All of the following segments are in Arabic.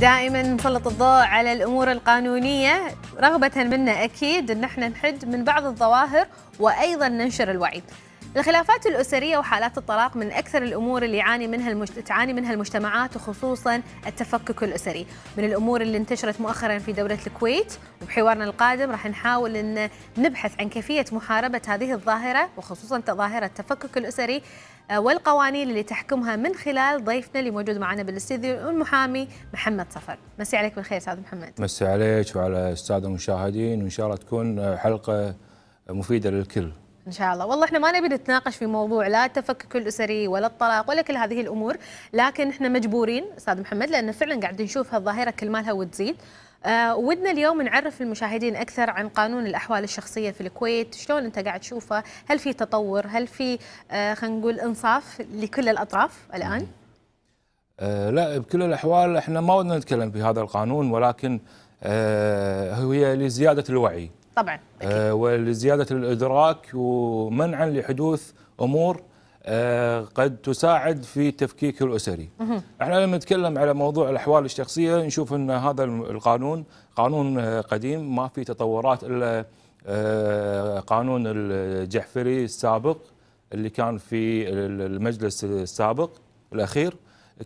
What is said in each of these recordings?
دائما نسلط الضوء على الامور القانونيه رغبه منا اكيد ان احنا نحد من بعض الظواهر وايضا ننشر الوعي الخلافات الأسرية وحالات الطلاق من أكثر الأمور اللي يعاني منها المجت... تعاني منها المجتمعات وخصوصا التفكك الأسري من الأمور اللي انتشرت مؤخرا في دولة الكويت وبحوارنا القادم راح نحاول أن نبحث عن كيفية محاربة هذه الظاهرة وخصوصا ظاهرة التفكك الأسري آه، والقوانين اللي تحكمها من خلال ضيفنا اللي موجود معنا بالاستديو المحامي محمد صفر مسي عليك بالخير استاذ محمد مسي عليك وعلى الساده المشاهدين وان شاء الله تكون حلقه مفيده للكل ان شاء الله والله احنا ما نبي نتناقش في موضوع لا التفكك الاسري ولا الطلاق ولا كل هذه الامور لكن احنا مجبورين استاذ محمد لان فعلا قاعد نشوف هالظاهره كل مالها وتزيد آه ودنا اليوم نعرف المشاهدين اكثر عن قانون الاحوال الشخصيه في الكويت شلون انت قاعد تشوفه هل في تطور هل في آه خلينا نقول انصاف لكل الاطراف الان آه لا بكل الاحوال احنا ما ودنا نتكلم في هذا القانون ولكن آه هي لزياده الوعي طبعا أكيد. آه، ولزياده الادراك ومنعا لحدوث امور آه، قد تساعد في تفكيك الاسري. احنا لما نتكلم على موضوع الاحوال الشخصيه نشوف ان هذا القانون قانون آه، قديم ما في تطورات الا قانون الجحفري السابق اللي كان في المجلس السابق الاخير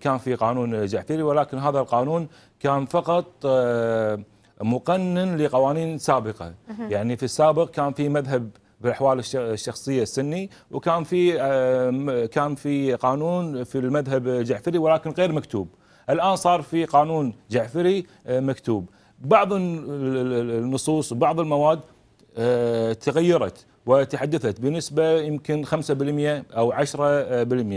كان في قانون جعفري ولكن هذا القانون كان فقط آه مقنن لقوانين سابقه يعني في السابق كان في مذهب بالاحوال الشخصيه السني وكان في آه، كان في قانون في المذهب الجعفري ولكن غير مكتوب الان صار في قانون جعفري آه، مكتوب بعض النصوص وبعض المواد آه، تغيرت وتحدثت بنسبه يمكن 5% او 10%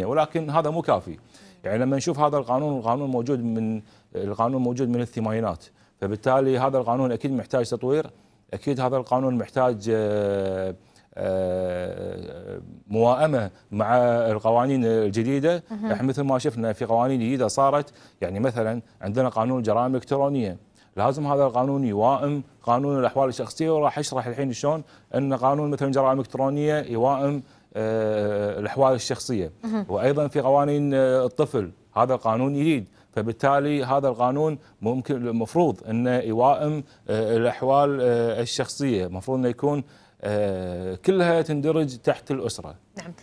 ولكن هذا مو كافي يعني لما نشوف هذا القانون القانون موجود من القانون موجود من الثمانينات فبالتالي هذا القانون اكيد محتاج تطوير اكيد هذا القانون محتاج آه، آه، موائمه مع القوانين الجديده احنا مثل ما شفنا في قوانين جديده صارت يعني مثلا عندنا قانون جرائم الكترونيه لازم هذا القانون يوائم قانون الاحوال الشخصيه وراح اشرح الحين شلون ان قانون مثلا جرائم الكترونيه يوائم آه، الاحوال الشخصيه وايضا في قوانين الطفل هذا قانون جديد فبالتالي هذا القانون ممكن المفروض انه يوائم آه، الاحوال آه، الشخصيه المفروض انه يكون آه، كلها تندرج تحت الاسره نعم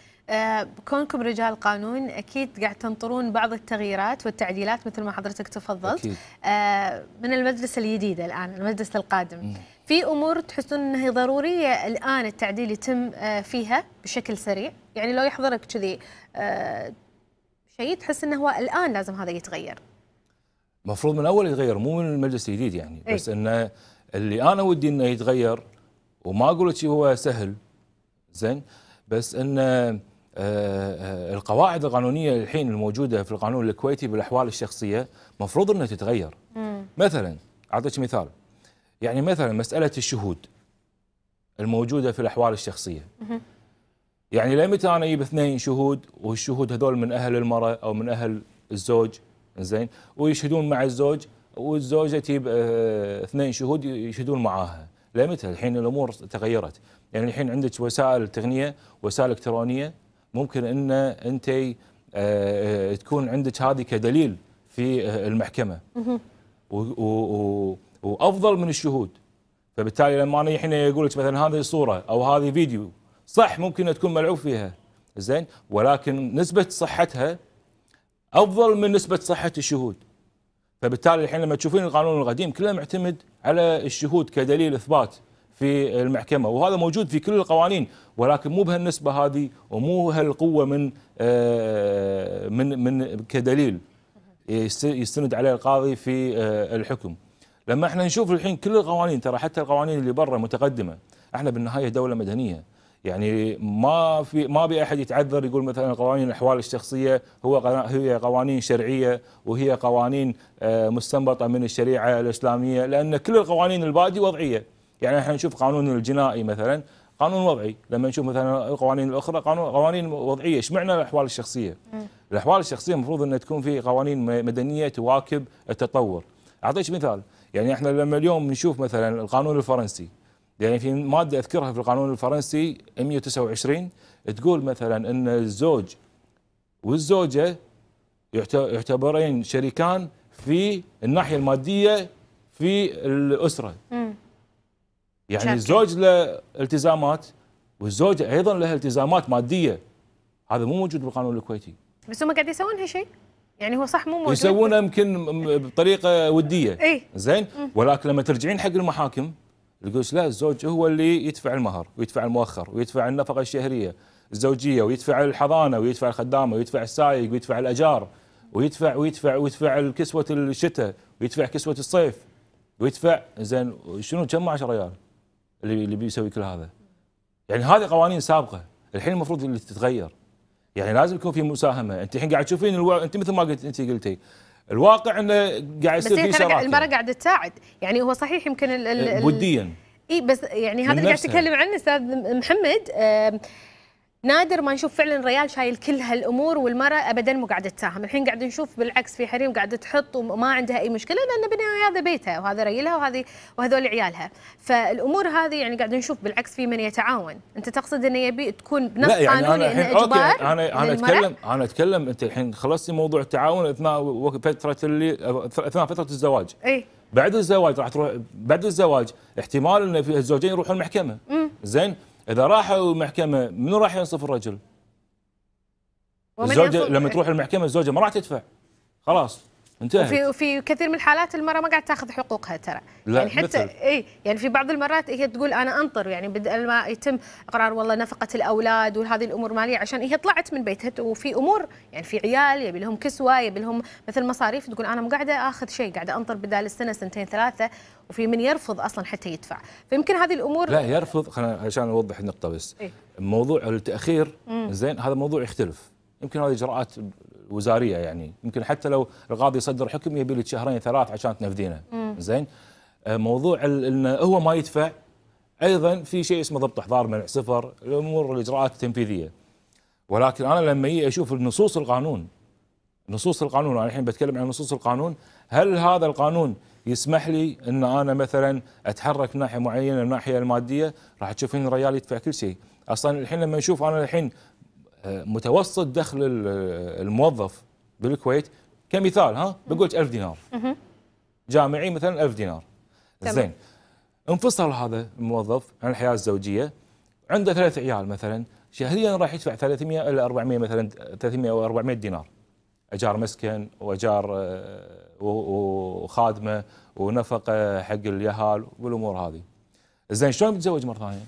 كونكم رجال قانون اكيد قاعد تنطرون بعض التغييرات والتعديلات مثل ما حضرتك تفضلت أكيد. من المجلس الجديد الان المجلس القادم م. في امور تحسون انها ضروريه الان التعديل يتم فيها بشكل سريع يعني لو يحضرك كذي شيء تحس انه هو الان لازم هذا يتغير المفروض من اول يتغير مو من المجلس الجديد يعني أي. بس انه اللي انا ودي انه يتغير وما اقول لك هو سهل زين بس انه آه، آه، القواعد القانونيه الحين الموجوده في القانون الكويتي بالاحوال الشخصيه مفروض انها تتغير مم. مثلا اعطيك مثال يعني مثلا مساله الشهود الموجوده في الاحوال الشخصيه مم. يعني لمتى انا اجيب اثنين شهود والشهود هذول من اهل المراه او من اهل الزوج زين ويشهدون مع الزوج والزوجه تجيب آه، اثنين شهود يشهدون معاها لمتى الحين الامور تغيرت يعني الحين عندك وسائل تقنيه وسائل الكترونيه ممكن ان انت آه، آه، تكون عندك هذه كدليل في المحكمه و و وافضل من الشهود فبالتالي لما انا الحين اقول لك مثلا هذه صوره او هذه فيديو صح ممكن تكون ملعوب فيها زين ولكن نسبة صحتها أفضل من نسبة صحة الشهود فبالتالي الحين لما تشوفين القانون القديم كله معتمد على الشهود كدليل إثبات في المحكمة وهذا موجود في كل القوانين ولكن مو بهالنسبة هذه ومو هالقوة من آه، من من كدليل يستند عليه القاضي في آه، الحكم لما احنا نشوف الحين كل القوانين ترى حتى القوانين اللي برا متقدمة احنا بالنهاية دولة مدنية يعني ما في ما بي احد يتعذر يقول مثلا قوانين الاحوال الشخصيه هو هي قوانين شرعيه وهي قوانين آه، مستنبطه من الشريعه الاسلاميه لان كل القوانين البادي وضعيه يعني احنا نشوف قانون الجنائي مثلا قانون وضعي لما نشوف مثلا القوانين الاخرى قانون قوانين وضعيه ايش معنى الاحوال الشخصيه الاحوال الشخصيه المفروض انها تكون في قوانين مدنيه تواكب التطور اعطيك مثال يعني احنا لما اليوم نشوف مثلا القانون الفرنسي يعني في ماده اذكرها في القانون الفرنسي 129 تقول مثلا ان الزوج والزوجه يعتبرين شريكان في الناحيه الماديه في الاسره. يعني الزوج له التزامات والزوجه ايضا لها التزامات ماديه. هذا مو موجود بالقانون الكويتي. بس هم قاعد يسوون هالشيء؟ يعني هو صح مو موجود يسوونه يمكن بطريقه وديه. اي زين؟ ولكن لما ترجعين حق المحاكم يقول لا الزوج هو اللي يدفع المهر ويدفع المؤخر ويدفع النفقه الشهريه الزوجيه ويدفع الحضانه ويدفع الخدامه ويدفع السايق ويدفع الاجار ويدفع ويدفع ويدفع كسوه الشتاء ويدفع كسوه الصيف ويدفع زين شنو كم 10 ريال اللي اللي بيسوي كل هذا يعني هذه قوانين سابقه الحين المفروض اللي تتغير يعني لازم يكون في مساهمه انت الحين قاعد تشوفين الو... انت مثل ما قلت انت قلتي الواقع انه قاعد يصير في شراكه بس المراه قاعده تساعد يعني هو صحيح يمكن ال ال وديا اي بس يعني هذا اللي قاعد تتكلم عنه استاذ محمد آه نادر ما نشوف فعلا ريال شايل كل هالامور والمراه ابدا مو قاعده تساهم، الحين قاعد نشوف بالعكس في حريم قاعده تحط وما عندها اي مشكله لان بالنهايه هذا بيتها وهذا ريلها وهذه وهذول عيالها، فالامور هذه يعني قاعد نشوف بالعكس في من يتعاون، انت تقصد انه يبي تكون بنص لا يعني قانوني أنا إن اجبار انا انا اتكلم انا اتكلم انت الحين خلصتي موضوع التعاون اثناء فتره اللي اثناء فتره الزواج. اي بعد الزواج راح تروح بعد الزواج احتمال ان الزوجين يروحون المحكمه. زين اذا راحوا المحكمه منو راح ينصف الرجل؟ الزوجه لما تروح المحكمه الزوجه ما راح تدفع خلاص انتهت وفي في كثير من الحالات المراه ما قاعد تاخذ حقوقها ترى لا يعني حتى اي يعني في بعض المرات هي تقول انا انطر يعني بدل ما يتم قرار والله نفقه الاولاد وهذه الامور ماليه عشان هي طلعت من بيتها وفي امور يعني في عيال يبي لهم كسوه يبي لهم مثل مصاريف تقول انا مو قاعده اخذ شيء قاعده انطر بدال السنه سنتين ثلاثه وفي من يرفض اصلا حتى يدفع فيمكن هذه الامور لا يرفض خلينا عشان اوضح النقطه بس إيه؟ موضوع التاخير زين هذا موضوع يختلف يمكن هذه اجراءات الوزاريه يعني يمكن حتى لو القاضي يصدر حكم يبي لك شهرين ثلاث عشان تنفذينه زين آه، موضوع انه هو ما يدفع ايضا في شيء اسمه ضبط احضار منع سفر الامور الاجراءات التنفيذيه ولكن انا لما اجي اشوف نصوص القانون نصوص القانون انا الحين بتكلم عن نصوص القانون هل هذا القانون يسمح لي ان انا مثلا اتحرك من ناحيه معينه من الناحيه الماديه راح تشوفين الريال يدفع كل شيء اصلا الحين لما نشوف انا الحين متوسط دخل الموظف بالكويت كمثال ها بقول 1000 دينار جامعي مثلا 1000 دينار زين انفصل هذا الموظف عن الحياه الزوجيه عنده ثلاث عيال مثلا شهريا راح يدفع 300 الى 400 مثلا 300 او 400 دينار اجار مسكن واجار آه، وخادمه ونفقه حق اليهال والامور هذه زين شلون بيتزوج مره ثانيه؟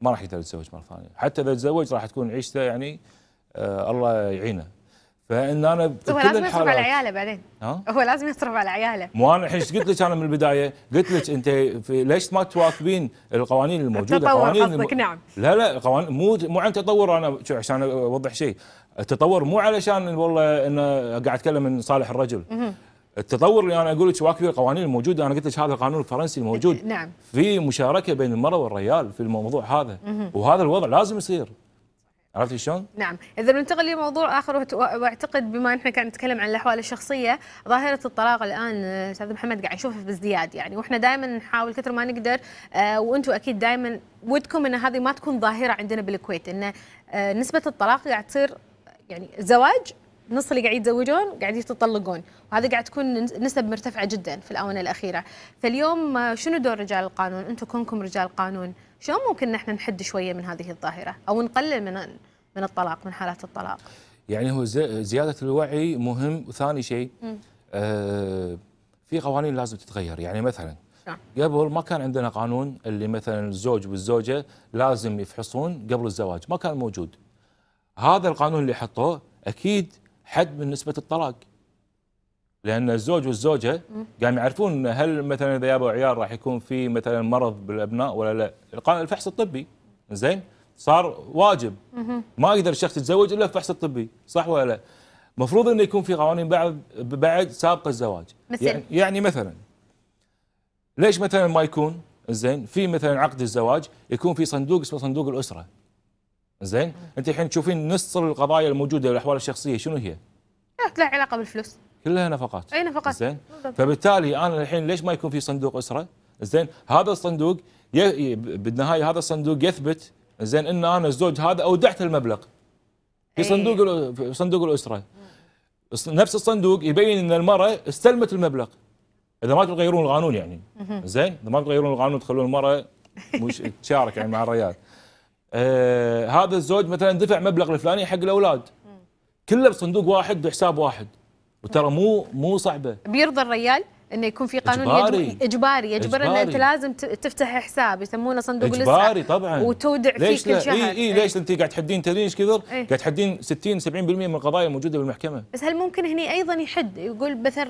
ما راح يقدر يتزوج مره ثانيه حتى اذا تزوج راح تكون عيشته يعني آه الله يعينه فان انا هو لازم يصرف على عياله بعدين ها؟ هو لازم يصرف على عياله مو انا الحين قلت لك انا من البدايه قلت لك انت ليش ما تواكبين القوانين الموجوده التطور قصدك الم... نعم لا لا قوانين مو مو عن تطور انا عشان اوضح شيء التطور مو علشان والله انه قاعد اتكلم من صالح الرجل التطور اللي انا اقول لك واكبر القوانين الموجوده انا قلت لك هذا القانون الفرنسي الموجود إيه، نعم في مشاركه بين المراه والريال في الموضوع هذا وهذا الوضع لازم يصير عرفتي شلون؟ نعم، اذا بننتقل لموضوع اخر واعتقد بما إحنا كنا نتكلم عن الاحوال الشخصيه، ظاهره الطلاق الان آه، استاذ محمد قاعد نشوفها بازدياد يعني واحنا دائما نحاول كثر ما نقدر آه، وانتم اكيد دائما ودكم ان هذه ما تكون ظاهره عندنا بالكويت ان آه، نسبه الطلاق قاعد تصير يعني زواج نص اللي قاعد يتزوجون قاعد يتطلقون وهذا قاعد تكون نسب مرتفعه جدا في الاونه الاخيره فاليوم آه، شنو دور رجال القانون انتم كونكم رجال قانون شلون ممكن نحن نحد شويه من هذه الظاهره او نقلل من من الطلاق من حالات الطلاق يعني هو زياده الوعي مهم وثاني شيء آه في قوانين لازم تتغير يعني مثلا نعم. قبل ما كان عندنا قانون اللي مثلا الزوج والزوجه لازم يفحصون قبل الزواج ما كان موجود هذا القانون اللي حطوه اكيد حد من نسبه الطلاق لان الزوج والزوجه قام يعرفون هل مثلا اذا جابوا عيال راح يكون في مثلا مرض بالابناء ولا لا الفحص الطبي زين صار واجب ما يقدر الشخص يتزوج الا الفحص الطبي صح ولا لا المفروض انه يكون في قوانين بعد بعد سابقه الزواج مثل يعني, يعني مثلا ليش مثلا ما يكون زين في مثلا عقد الزواج يكون في صندوق اسمه صندوق الاسره زين انت الحين تشوفين نص القضايا الموجوده والاحوال الشخصيه شنو هي؟ لا علاقه بالفلوس كلها نفقات اي نفقات زين فبالتالي انا الحين ليش ما يكون في صندوق اسره؟ زين هذا الصندوق ي... بالنهايه هذا الصندوق يثبت زين ان انا الزوج هذا اودعت المبلغ في صندوق في صندوق الاسره نفس الصندوق يبين ان المراه استلمت المبلغ اذا ما تغيرون القانون يعني زين اذا ما تغيرون القانون تخلون المراه مش تشارك يعني مع الرجال آه هذا الزوج مثلا دفع مبلغ الفلاني حق الاولاد كله بصندوق واحد بحساب واحد وترى مو مو صعبه بيرضى الرجال انه يكون في قانون اجباري اجباري يجبر ان انت لازم تفتح حساب يسمونه صندوق اجباري اجباري طبعا وتودع فيه كل شهر اي اي ليش انت قاعد تحدين تدري ايش كثر؟ إيه؟ قاعد تحدين 60 70% من القضايا الموجوده بالمحكمه بس هل ممكن هني ايضا يحد يقول مثلا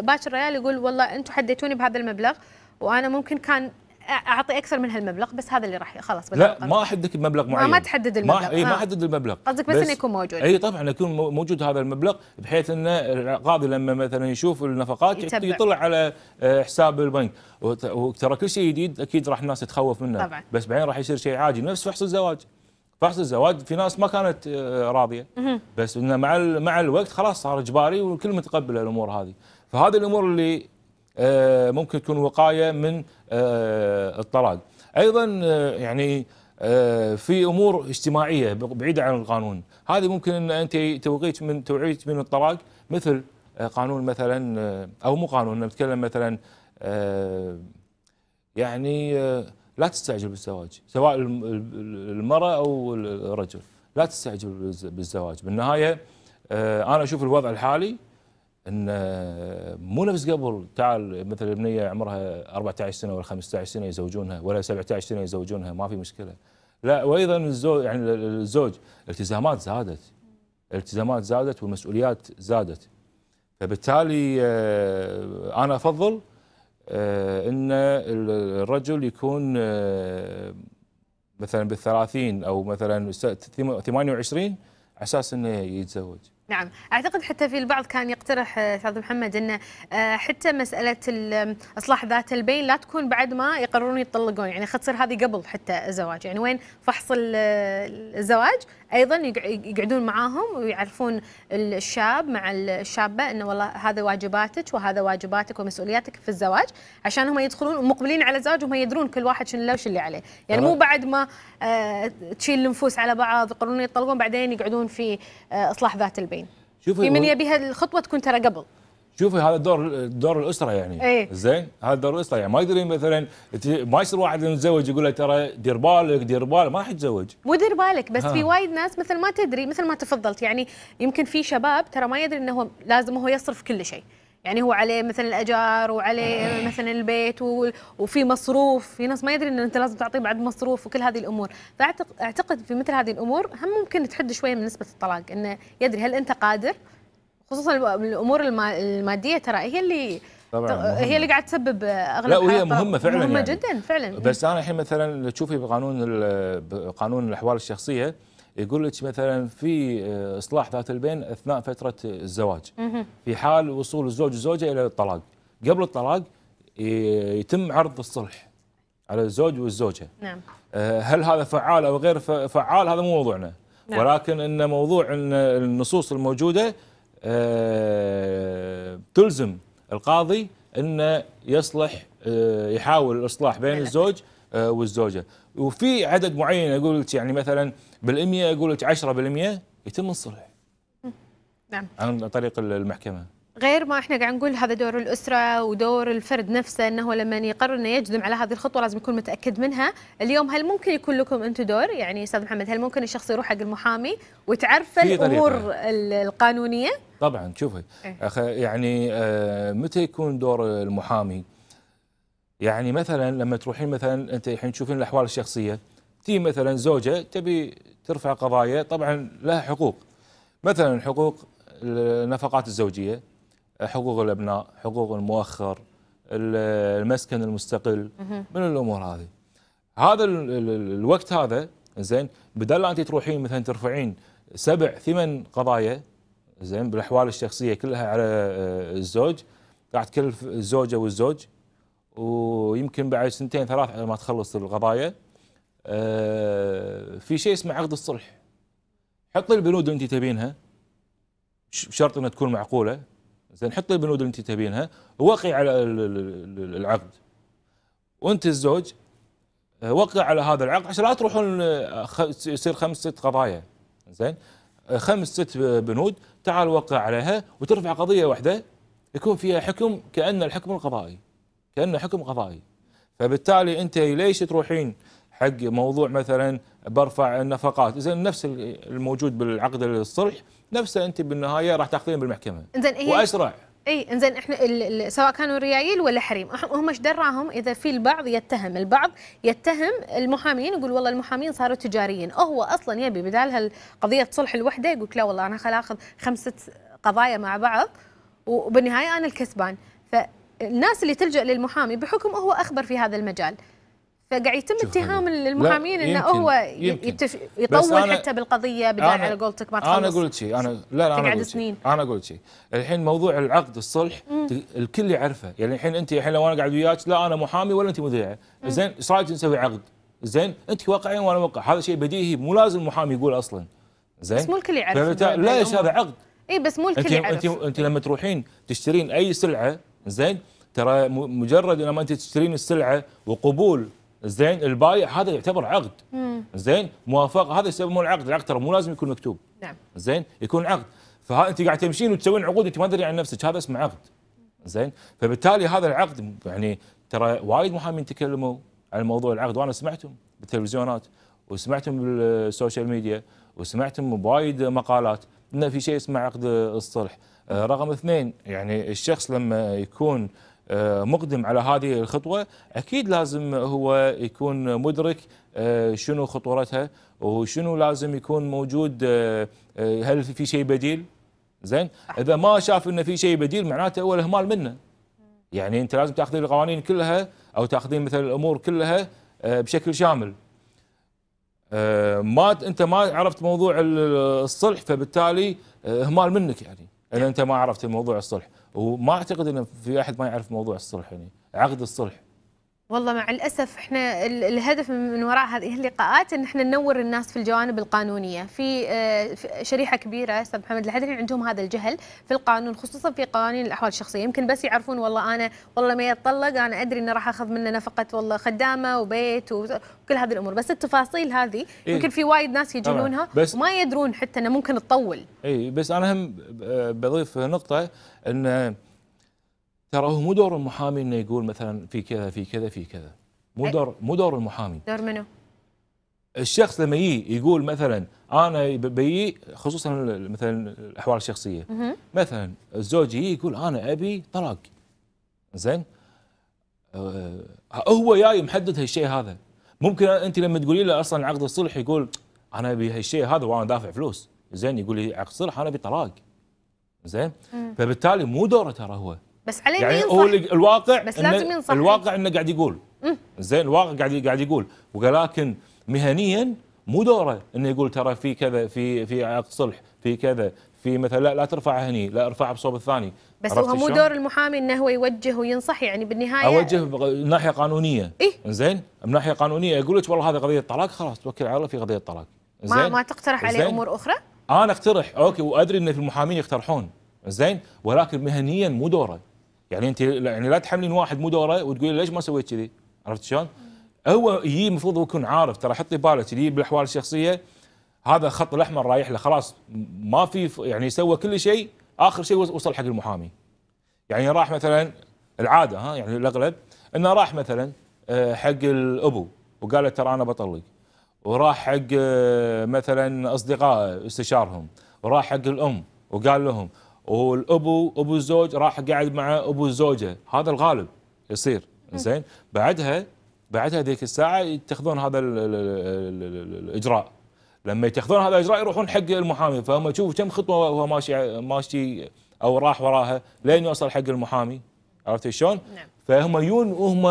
باكر الريال يقول والله انتم حديتوني بهذا المبلغ وانا ممكن كان اعطي اكثر من هالمبلغ بس هذا اللي راح خلاص لا ما احددك بمبلغ معين ما تحدد المبلغ إيه، ما, ما آه. احدد المبلغ قصدك بس, بس انه يكون موجود اي طبعا يكون موجود هذا المبلغ بحيث انه القاضي لما مثلا يشوف النفقات يتبع. يطلع على آه، حساب البنك وترى كل شيء جديد اكيد راح الناس تتخوف منه طبعا. بس بعدين راح يصير شيء عادي نفس فحص الزواج فحص الزواج في ناس ما كانت آه، راضيه بس انه مع مع الوقت خلاص صار اجباري والكل متقبل الامور هذه فهذه الامور اللي آه، ممكن تكون وقايه من آه، الطلاق ايضا آه، يعني في امور اجتماعيه بعيده عن القانون هذه ممكن ان انت توقيت من توعيت من الطلاق مثل قانون مثلا او مو قانون نتكلم مثلا يعني لا تستعجل بالزواج سواء المراه او الرجل لا تستعجل بالزواج بالنهايه انا اشوف الوضع الحالي ان آه، مو نفس قبل تعال مثل بنيه عمرها 14 سنه ولا 15 سنه يزوجونها ولا 17 سنه يزوجونها ما في مشكله لا وايضا الزوج يعني الزوج التزامات زادت الالتزامات زادت والمسؤوليات زادت فبالتالي آه، انا افضل آه، ان الرجل يكون مثلا بال30 او مثلا 28 على اساس انه يتزوج نعم اعتقد حتى في البعض كان يقترح استاذ آه، محمد انه آه، حتى مساله اصلاح ذات البين لا تكون بعد ما يقررون يتطلقون يعني ختصر هذه قبل حتى الزواج يعني وين فحص آه، الزواج ايضا يقعدون معاهم ويعرفون الشاب مع الشابه انه والله هذا واجباتك وهذا واجباتك ومسؤولياتك في الزواج عشان هم يدخلون مقبلين على الزواج وهم يدرون كل واحد شنو له وش اللي عليه، يعني مو بعد ما آه، تشيل النفوس على بعض يقررون يطلقون بعدين يقعدون في آه، اصلاح ذات البين. شوفي في من يبيها الخطوه تكون ترى قبل. شوفي هذا دور دور الاسره يعني ايه؟ زين هذا دور الاسره يعني ما يدري مثلا ما يصير واحد متزوج يقول له ترى دير بالك دير بالك ما راح يتزوج مو دير بالك بس ها. في وايد ناس مثل ما تدري مثل ما تفضلت يعني يمكن في شباب ترى ما يدري انه هو لازم هو يصرف كل شيء يعني هو عليه مثلا الاجار وعليه إيه. مثلا البيت وفي مصروف في ناس ما يدري ان انت لازم تعطيه بعد مصروف وكل هذه الامور فاعتقد في مثل هذه الامور هم ممكن تحد شويه من نسبه الطلاق انه يدري هل انت قادر خصوصا الامور الماديه ترى هي اللي طبعا هي اللي قاعد تسبب اغلب لا وهي مهمه فعلا مهمه يعني. جدا فعلا بس انا الحين مثلا تشوفي بقانون قانون الاحوال الشخصيه يقول لك مثلا في آه، اصلاح ذات البين اثناء فتره الزواج في حال وصول الزوج والزوجه الى الطلاق قبل الطلاق يتم عرض الصلح على الزوج والزوجه نعم آه، هل هذا فعال او غير فعال هذا مو موضوعنا نعم. ولكن ان موضوع ان النصوص الموجوده آه، تلزم القاضي انه يصلح آه، يحاول الاصلاح بين الزوج آه، والزوجه وفي عدد معين اقول لك يعني مثلا بالأمية اقول لك 10% يتم الصلح نعم عن طريق المحكمه غير ما احنا قاعد نقول هذا دور الاسره ودور الفرد نفسه انه لما يقرر انه يجزم على هذه الخطوه لازم يكون متاكد منها، اليوم هل ممكن يكون لكم انتم دور؟ يعني استاذ محمد هل ممكن الشخص يروح حق المحامي وتعرف الامور القانونيه؟ طبعا شوفي إيه؟ يعني آه متى يكون دور المحامي؟ يعني مثلا لما تروحين مثلا انت الحين تشوفين الاحوال الشخصيه تي مثلا زوجه تبي ترفع قضايا طبعا لها حقوق مثلا حقوق النفقات الزوجيه حقوق الابناء حقوق المؤخر المسكن المستقل من الامور هذه هذا الوقت هذا زين بدل انت تروحين مثلا ترفعين سبع ثمان قضايا زين بالاحوال الشخصيه كلها على آه، الزوج قاعد تكلف الزوجه والزوج ويمكن بعد سنتين ثلاث على ما تخلص القضايا آه، في شيء اسمه عقد الصلح حطي البنود اللي انت تبينها بشرط انها تكون معقوله زين حط البنود اللي انت تبينها وقع على العقد وانت الزوج آه، وقع على هذا العقد عشان لا تروحون آه، يصير خمس ست قضايا زين آه، خمس ست بنود تعال وقع عليها وترفع قضيه واحده يكون فيها حكم كان الحكم القضائي كانه حكم قضائي فبالتالي انت ليش تروحين حق موضوع مثلا برفع النفقات اذا نفس الموجود بالعقد الصلح نفسه انت بالنهايه راح تاخذين بالمحكمه زين هي واسرع اي انزين احنا سواء كانوا ريايل ولا حريم هم ايش دراهم اذا في البعض يتهم البعض يتهم المحامين يقول والله المحامين صاروا تجاريين هو اصلا يبي بدال قضيه صلح الوحده يقول لا والله انا خل اخذ خمسه قضايا مع بعض وبالنهايه انا الكسبان فالناس اللي تلجا للمحامي بحكم هو اخبر في هذا المجال فقاعد يتم اتهام المحامين انه هو يتف... يطول حتى بالقضيه بدل على قولتك ما تخلص انا اقول شيء انا لا لا انا اقول سنين انا قلت شيء الحين موضوع العقد الصلح مم. الكل يعرفه يعني الحين انت الحين لو انا قاعد وياك لا انا محامي ولا انت مذيعه زين ايش رايك نسوي عقد زين انت واقعين وانا واقع هذا شيء بديهي مو لازم المحامي يقول اصلا زين بس مو الكل يعرف فبتا... لا ليش هذا عقد اي بس مو الكل يعرف انت انت لما تروحين تشترين اي سلعه زين ترى مجرد لما انت تشترين السلعه وقبول زين البايع هذا يعتبر عقد زين موافقه هذا يسمون العقد العقد ترى مو لازم يكون مكتوب نعم زين يكون عقد فها انت قاعد تمشين وتسوين عقود انت ما تدري عن نفسك هذا اسمه عقد زين فبالتالي هذا العقد يعني ترى وايد محامين تكلموا عن موضوع العقد وانا سمعتهم بالتلفزيونات وسمعتهم بالسوشيال ميديا وسمعتهم بوايد مقالات انه في شيء اسمه عقد الصلح آه، رقم اثنين يعني الشخص لما يكون آه، مقدم على هذه الخطوة أكيد لازم هو يكون مدرك آه، شنو خطورتها وشنو لازم يكون موجود آه، هل في شيء بديل زين إذا ما شاف أنه في شيء بديل معناته هو الإهمال منه يعني أنت لازم تأخذين القوانين كلها أو تأخذين مثل الأمور كلها بشكل شامل ما يعني. انت ما عرفت موضوع الصلح فبالتالي اهمال منك يعني اذا انت ما عرفت موضوع الصلح وما اعتقد انه في احد ما يعرف موضوع الصلح يعني عقد الصلح والله مع الاسف احنا الهدف من وراء هذه اللقاءات ان احنا ننور الناس في الجوانب القانونيه، في آه، شريحه كبيره استاذ محمد لحد الحين عندهم هذا الجهل في القانون خصوصا في قوانين الاحوال الشخصيه، يمكن بس يعرفون والله انا والله ما يتطلق انا ادري انه راح اخذ منه نفقه والله خدامه وبيت وكل هذه الامور، بس التفاصيل هذه إيه. يمكن في وايد ناس يجهلونها وما يدرون حتى انه ممكن تطول. اي بس انا هم آه، بضيف نقطه انه ترى هو مو دور المحامي انه يقول مثلا في كذا في كذا في كذا مو إيه. دور مو دور المحامي دور منو؟ الشخص لما يجي يقول مثلا انا بي خصوصا مثلا الاحوال الشخصيه مثلا الزوج يجي يقول انا ابي طلاق زين أه هو جاي محدد هالشيء هذا ممكن انت لما تقولي له اصلا عقد الصلح يقول انا ابي هالشيء هذا وانا دافع فلوس زين يقول لي عقد صلح انا ابي طلاق زين فبالتالي مو دوره ترى هو بس عليه يعني ينصح هو الواقع بس لازم ينصح الواقع انه قاعد يقول زين الواقع قاعد قاعد يقول ولكن مهنيا مو دوره انه يقول ترى في كذا في في عقد صلح في كذا في مثلا لا, ترفع ترفعها هني لا ارفعها بصوب الثاني بس هو مو دور المحامي انه هو يوجه وينصح يعني بالنهايه اوجه من ناحيه قانونيه إيه؟ زين من ناحيه قانونيه اقول لك والله هذه قضيه طلاق خلاص توكل على الله في قضيه طلاق زين ما ما تقترح عليه امور اخرى؟ انا اقترح اوكي وادري ان في المحامين يقترحون زين ولكن مهنيا مو دوره يعني انت يعني لا تحملين واحد مو دوره وتقولي ليش ما سويت كذي عرفت شلون؟ هو يجي المفروض يكون عارف ترى حطي بالك يجي بالاحوال الشخصيه هذا الخط الاحمر رايح له خلاص ما في يعني سوى كل شيء اخر شيء وصل حق المحامي يعني راح مثلا العاده ها يعني الاغلب انه راح مثلا آه، حق الابو وقال له ترى انا بطلق وراح حق آه، مثلا اصدقائه استشارهم وراح حق الام وقال لهم والابو ابو الزوج راح قاعد مع ابو الزوجه هذا الغالب يصير زين بعدها بعدها ذيك الساعه يتخذون هذا الاجراء لما يتخذون هذا الاجراء يروحون حق المحامي فهم يشوفوا كم خطوه هو ماشي ماشي او راح وراها لين يوصل حق المحامي عرفت شلون؟ نعم فهم يجون وهم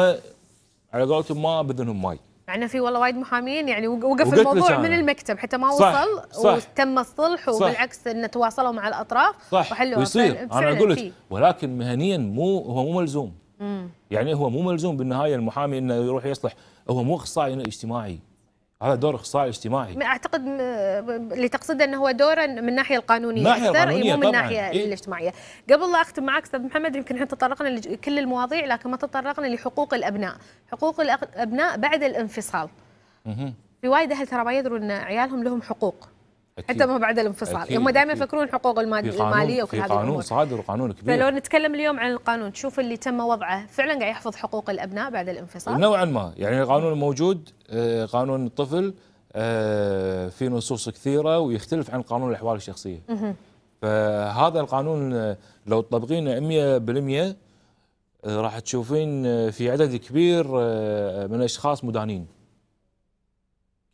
على قولتهم ما بذنهم ماي مع انه في والله وايد محامين يعني وقف الموضوع من المكتب حتى ما صح وصل صح وتم الصلح وبالعكس انه تواصلوا مع الاطراف صح وحلوا ويصير انا اقول لك ولكن مهنيا مو هو مو ملزوم مم. يعني هو مو ملزوم بالنهايه المحامي انه يروح يصلح هو مو اخصائي اجتماعي هذا دور اخصائي اجتماعي ما اعتقد اللي تقصده انه هو دورا من الناحيه القانونيه ناحية اكثر القانونية مو من الناحيه إيه؟ الاجتماعيه قبل لا اختم معك استاذ محمد يمكن احنا تطرقنا لكل المواضيع لكن ما تطرقنا لحقوق الابناء حقوق الابناء بعد الانفصال في وايد اهل ترى ما يدرون ان عيالهم لهم حقوق حتى ما بعد الانفصال هم دائما يفكرون حقوق المادية الماليه وكل هذه في قانون صادر وقانون كبير فلو نتكلم اليوم عن القانون تشوف اللي تم وضعه فعلا قاعد يحفظ حقوق الابناء بعد الانفصال نوعا ما يعني القانون الموجود آه، قانون الطفل آه، في نصوص كثيره ويختلف عن قانون الاحوال الشخصيه فهذا القانون آه، لو تطبقينه 100% راح تشوفين في عدد كبير من الاشخاص مدانين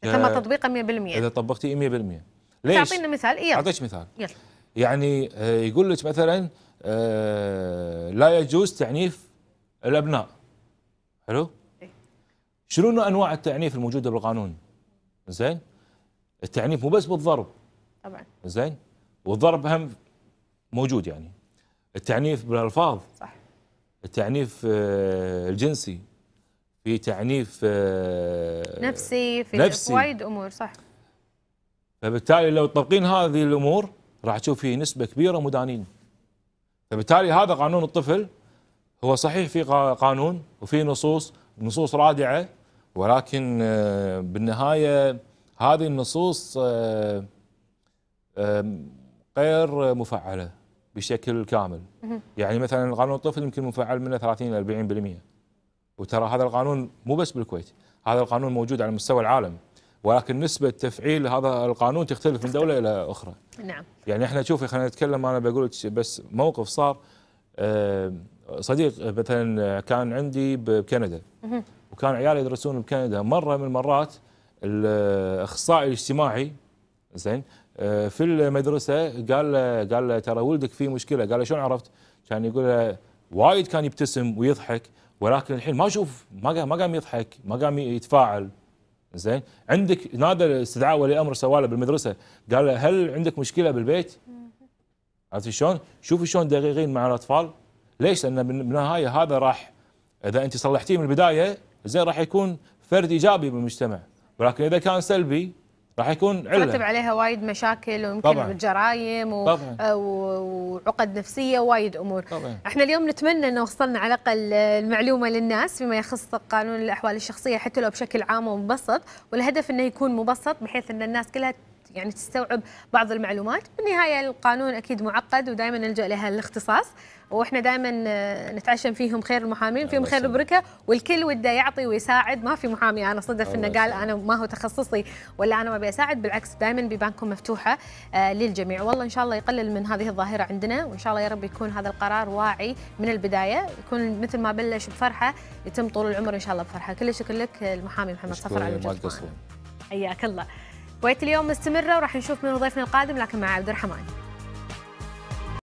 تم تطبيقه 100% اذا طبقتيه 100% ليش؟ تعطينا مثال يلا اعطيك مثال يلا يعني آه، يقول لك مثلا آه، لا يجوز تعنيف الابناء حلو؟ إيه. شنو انواع التعنيف الموجوده بالقانون؟ زين؟ التعنيف مو بس بالضرب طبعا زين؟ والضرب هم موجود يعني التعنيف بالالفاظ صح التعنيف آه، الجنسي في تعنيف نفسي في نفسي. وايد امور صح فبالتالي لو تطبقين هذه الامور راح تشوف في نسبه كبيره مدانين فبالتالي هذا قانون الطفل هو صحيح في قانون وفي نصوص نصوص رادعه ولكن آه، بالنهايه هذه النصوص آه، آه، غير مفعله بشكل كامل يعني مثلا قانون الطفل يمكن مفعل منه 30 40% وترى هذا القانون مو بس بالكويت هذا القانون موجود على مستوى العالم ولكن نسبة تفعيل هذا القانون تختلف من دولة إلى أخرى نعم يعني احنا شوفي خلينا نتكلم أنا بقول بس موقف صار آه، صديق مثلا كان عندي بكندا وكان عيالي يدرسون بكندا مرة من المرات الأخصائي الاجتماعي زين آه، في المدرسة قال له قال له ترى ولدك فيه مشكلة قال له شلون عرفت؟ كان يقول له وايد كان يبتسم ويضحك ولكن الحين ما اشوف ما ما قام يضحك ما قام يتفاعل زين عندك نادى استدعاء ولي امر سواله بالمدرسه قال له هل عندك مشكله بالبيت؟ عرفت شلون؟ شوفي شلون دقيقين مع الاطفال ليش؟ لان بالنهايه هذا راح اذا انت صلحتيه من البدايه زين راح يكون فرد ايجابي بالمجتمع ولكن اذا كان سلبي راح يكون علة ترتب عليها وايد مشاكل ويمكن طبعًا. جرائم و... طبعًا. وعقد نفسيه وايد امور طبعًا. احنا اليوم نتمنى انه وصلنا على الاقل المعلومه للناس فيما يخص قانون الاحوال الشخصيه حتى لو بشكل عام ومبسط والهدف انه يكون مبسط بحيث ان الناس كلها يعني تستوعب بعض المعلومات بالنهاية القانون أكيد معقد ودائما نلجأ لها الاختصاص واحنا دائما آه، نتعشم فيهم خير المحامين فيهم خير البركه والكل وده يعطي ويساعد ما في محامي انا صدف انه قال انا ما هو تخصصي ولا انا ما بيساعد بالعكس دائما بيبانكم مفتوحه آه، للجميع والله ان شاء الله يقلل من هذه الظاهره عندنا وان شاء الله يا رب يكون هذا القرار واعي من البدايه يكون مثل ما بلش بفرحه يتم طول العمر ان شاء الله بفرحه كل شكر لك المحامي محمد صفر على وجودك حياك الله وقت اليوم مستمرة وراح نشوف من ضيفنا القادم لكن مع عبد الرحمن